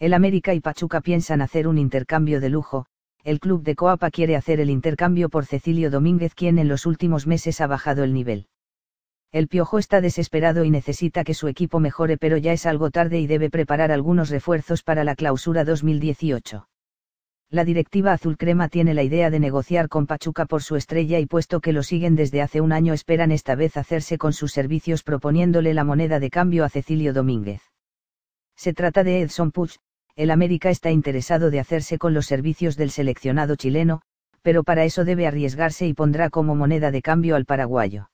El América y Pachuca piensan hacer un intercambio de lujo, el club de Coapa quiere hacer el intercambio por Cecilio Domínguez quien en los últimos meses ha bajado el nivel. El Piojo está desesperado y necesita que su equipo mejore pero ya es algo tarde y debe preparar algunos refuerzos para la clausura 2018. La directiva azul crema tiene la idea de negociar con Pachuca por su estrella y puesto que lo siguen desde hace un año esperan esta vez hacerse con sus servicios proponiéndole la moneda de cambio a Cecilio Domínguez. Se trata de Edson Puch, el América está interesado de hacerse con los servicios del seleccionado chileno, pero para eso debe arriesgarse y pondrá como moneda de cambio al paraguayo.